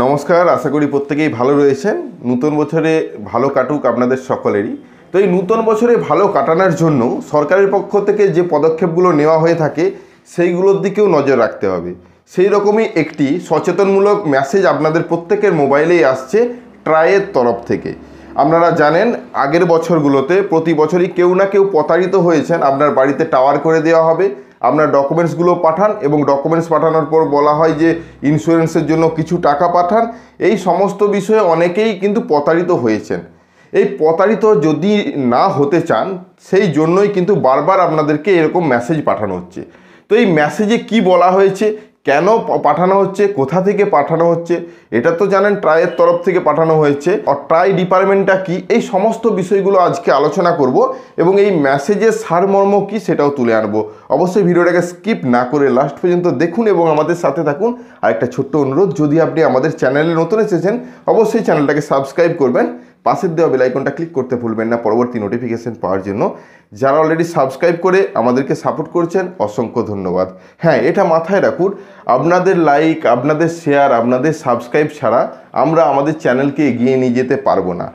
নমস্কার আশা করি প্রত্যেকেই ভালো রয়েছেন নূতন বছরে ভালো কাটুক আপনাদের সকলেরই তো এই নূতন বছরে ভালো কাটানোর জন্য সরকারের পক্ষ থেকে যে পদক্ষেপগুলো নেওয়া হয়ে থাকে সেইগুলোর দিকেও নজর রাখতে হবে সেই রকমই একটি সচেতনমূলক মেসেজ আপনাদের প্রত্যেকের মোবাইলেই আসছে ট্রায়ের তরফ থেকে আপনারা জানেন আগের বছরগুলোতে প্রতি বছরই কেউ না কেউ প্রতারিত হয়েছেন আপনার বাড়িতে টাওয়ার করে দেওয়া হবে আপনার ডকুমেন্টসগুলো পাঠান এবং ডকুমেন্টস পাঠানোর পর বলা হয় যে ইন্স্যুরেন্সের জন্য কিছু টাকা পাঠান এই সমস্ত বিষয়ে অনেকেই কিন্তু প্রতারিত হয়েছেন এই প্রতারিত যদি না হতে চান সেই জন্যই কিন্তু বারবার আপনাদেরকে এরকম মেসেজ পাঠানো হচ্ছে তো এই মেসেজে কি বলা হয়েছে কেন পাঠানো হচ্ছে কোথা থেকে পাঠানো হচ্ছে এটা তো জানেন ট্রাইয়ের তরফ থেকে পাঠানো হয়েছে আর ট্রাই ডিপার্টমেন্টটা কি এই সমস্ত বিষয়গুলো আজকে আলোচনা করব এবং এই মেসেজের সারমর্ম কি সেটাও তুলে আনবো অবশ্যই ভিডিওটাকে স্কিপ না করে লাস্ট পর্যন্ত দেখুন এবং আমাদের সাথে থাকুন আর একটা ছোট্ট অনুরোধ যদি আপনি আমাদের চ্যানেলে নতুন এসেছেন অবশ্যই চ্যানেলটাকে সাবস্ক্রাইব করবেন পাশের দেওয়া বেলাইকনটা ক্লিক করতে ভুলবেন না পরবর্তী নোটিফিকেশান পাওয়ার জন্য যারা অলরেডি সাবস্ক্রাইব করে আমাদেরকে সাপোর্ট করছেন অসংখ্য ধন্যবাদ হ্যাঁ এটা মাথায় রাখুন আপনাদের লাইক আপনাদের শেয়ার আপনাদের সাবস্ক্রাইব ছাড়া আমরা আমাদের চ্যানেলকে এগিয়ে নিয়ে যেতে পারবো না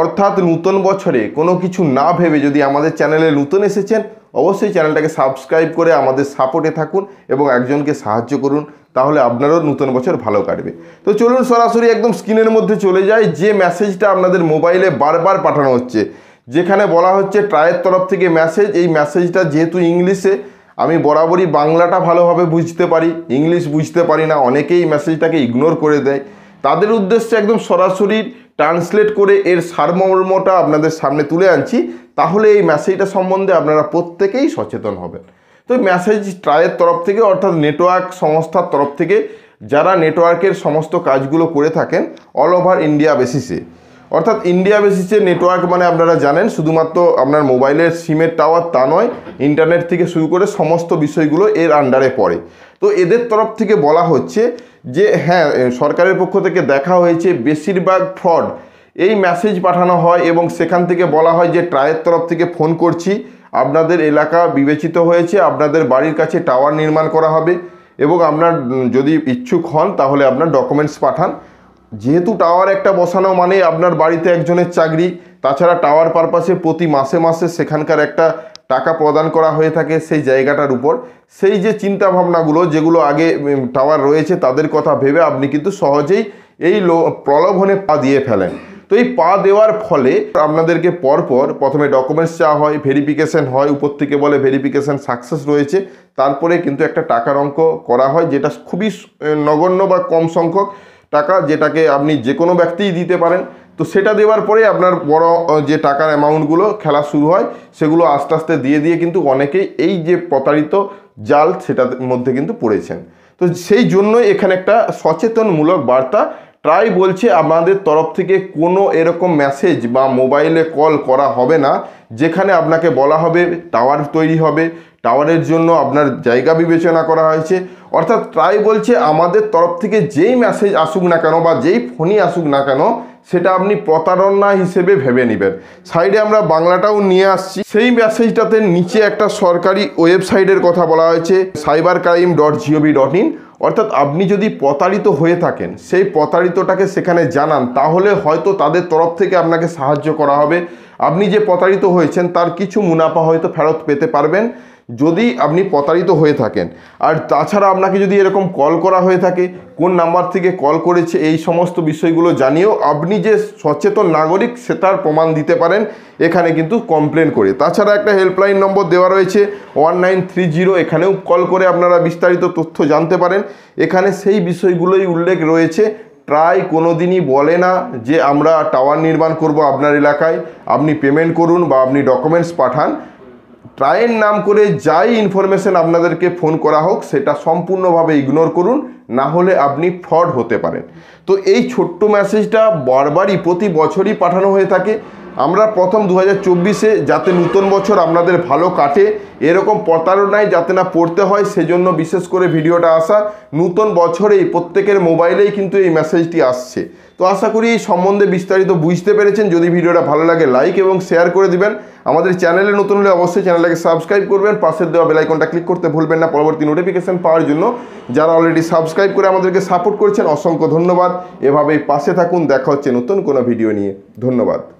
অর্থাৎ নূতন বছরে কোনো কিছু না ভেবে যদি আমাদের চ্যানেলে নূতন এসেছেন অবশ্যই চ্যানেলটাকে সাবস্ক্রাইব করে আমাদের সাপোর্টে থাকুন এবং একজনকে সাহায্য করুন তাহলে আপনারও নতুন বছর ভালো কাটবে তো চলুন সরাসরি একদম স্ক্রিনের মধ্যে চলে যায় যে মেসেজটা আপনাদের মোবাইলে বারবার পাঠানো হচ্ছে যেখানে বলা হচ্ছে ট্রায়ের তরফ থেকে মেসেজ এই মেসেজটা যেহেতু ইংলিশে আমি বরাবরই বাংলাটা ভালোভাবে বুঝতে পারি ইংলিশ বুঝতে পারি না অনেকেই মেসেজটাকে ইগনোর করে দেয় তাদের উদ্দেশ্যে একদম সরাসরি ট্রান্সলেট করে এর সারমর্মটা আপনাদের সামনে তুলে আনছি তাহলে এই মেসেজটা সম্বন্ধে আপনারা প্রত্যেকেই সচেতন হবেন তো মেসেজ ট্রায়ের তরফ থেকে অর্থাৎ নেটওয়ার্ক সংস্থার তরফ থেকে যারা নেটওয়ার্কের সমস্ত কাজগুলো করে থাকেন অল ওভার ইন্ডিয়া বেসিসে অর্থাৎ ইন্ডিয়া বেসিসে নেটওয়ার্ক মানে আপনারা জানেন শুধুমাত্র আপনার মোবাইলের সিমের টাওয়ার তা নয় ইন্টারনেট থেকে শুরু করে সমস্ত বিষয়গুলো এর আন্ডারে পড়ে তো এদের তরফ থেকে বলা হচ্ছে যে হ্যাঁ সরকারের পক্ষ থেকে দেখা হয়েছে বেশিরভাগ ফ্রড এই মেসেজ পাঠানো হয় এবং সেখান থেকে বলা হয় যে ট্রায়ের তরফ থেকে ফোন করছি আপনাদের এলাকা বিবেচিত হয়েছে আপনাদের বাড়ির কাছে টাওয়ার নির্মাণ করা হবে এবং আপনার যদি ইচ্ছুক হন তাহলে আপনার ডকুমেন্টস পাঠান যেহেতু টাওয়ার একটা বসানো মানে আপনার বাড়িতে একজনের চাকরি তাছাড়া টাওয়ার পারপাসে প্রতি মাসে মাসে সেখানকার একটা টাকা প্রদান করা হয়ে থাকে সেই জায়গাটার উপর সেই যে চিন্তা ভাবনাগুলো যেগুলো আগে টাওয়ার রয়েছে তাদের কথা ভেবে আপনি কিন্তু সহজেই এই প্রলোভনে পা দিয়ে ফেলেন তো এই পা দেওয়ার ফলে আপনাদেরকে পরপর প্রথমে ডকুমেন্টস চাওয়া হয় ভেরিফিকেশন হয় উপর থেকে বলে ভেরিফিকেশান সাকসেস রয়েছে তারপরে কিন্তু একটা টাকার অঙ্ক করা হয় যেটা খুবই নগণ্য বা কম সংখ্যক টাকা যেটাকে আপনি যে কোনো ব্যক্তিই দিতে পারেন তো সেটা দেওয়ার পরে আপনার বড় যে টাকার অ্যামাউন্টগুলো খেলা শুরু হয় সেগুলো আস্তে আস্তে দিয়ে দিয়ে কিন্তু অনেকেই এই যে প্রতারিত জাল সেটার মধ্যে কিন্তু পড়েছেন তো সেই জন্যই এখানে একটা সচেতনমূলক বার্তা ট্রাই বলছে আমাদের তরফ থেকে কোনো এরকম মেসেজ বা মোবাইলে কল করা হবে না যেখানে আপনাকে বলা হবে টাওয়ার তৈরি হবে টাওয়ারের জন্য আপনার জায়গা বিবেচনা করা হয়েছে অর্থাৎ ট্রাই বলছে আমাদের তরফ থেকে যেই মেসেজ আসুক না কেন বা যেই ফোনই আসুক না কেন সেটা আপনি প্রতারণা হিসেবে ভেবে নেবেন সাইডে আমরা বাংলাটাও নিয়ে আসছি সেই মেসেজটাতে নিচে একটা সরকারি ওয়েবসাইটের কথা বলা হয়েছে cyber crime dot gov dot in অর্থাৎ আপনি যদি প্রতারিত হয়ে থাকেন সেই প্রতারিতটাকে সেখানে জানান তাহলে হয়তো তাদের তরফ থেকে আপনাকে সাহায্য করা হবে আপনি যে প্রতারিত হয়েছেন তার কিছু মুনাফা হয়তো ফেরত পেতে পারবেন যদি আপনি প্রতারিত হয়ে থাকেন আর তাছাড়া আপনাকে যদি এরকম কল করা হয়ে থাকে কোন নাম্বার থেকে কল করেছে এই সমস্ত বিষয়গুলো জানিয়েও আপনি যে সচেতন নাগরিক সেটার প্রমাণ দিতে পারেন এখানে কিন্তু কমপ্লেন করে তাছাড়া একটা হেল্পলাইন নম্বর দেওয়া রয়েছে ওয়ান নাইন থ্রি জিরো এখানেও কল করে আপনারা বিস্তারিত তথ্য জানতে পারেন এখানে সেই বিষয়গুলোই উল্লেখ রয়েছে প্রায় কোনো দিনই বলে না যে আমরা টাওয়ার নির্মাণ করব আপনার এলাকায় আপনি পেমেন্ট করুন বা আপনি ডকুমেন্টস পাঠান ট্রায়ের নাম করে যাই ইনফরমেশন আপনাদেরকে ফোন করা হোক সেটা সম্পূর্ণভাবে ইগনোর করুন না হলে আপনি ফ্রড হতে পারেন তো এই ছোট্ট মেসেজটা বারবারই প্রতি বছরই পাঠানো হয়ে থাকে আমরা প্রথম দু হাজার চব্বিশে যাতে নূতন বছর আপনাদের ভালো কাটে এরকম প্রতারণায় যাতে না পড়তে হয় সেজন্য বিশেষ করে ভিডিওটা আসা নূতন বছরেই প্রত্যেকের মোবাইলেই কিন্তু এই মেসেজটি আসছে তো আশা করি এই সম্বন্ধে বিস্তারিত বুঝতে পেরেছেন যদি ভিডিওটা ভালো লাগে লাইক এবং শেয়ার করে দিবেন আমাদের চ্যানেলে নতুন হলে অবশ্যই চ্যানেলটাকে সাবস্ক্রাইব করবেন পাশের দেওয়া বেলাইকনটা ক্লিক করতে ভুলবেন না পরবর্তী নোটিফিকেশান পাওয়ার জন্য যারা অলরেডি সাবস্ক্রাইব করে আমাদেরকে সাপোর্ট করছেন অসংখ্য ধন্যবাদ এভাবেই পাশে থাকুন দেখা হচ্ছে নতুন কোনো ভিডিও নিয়ে ধন্যবাদ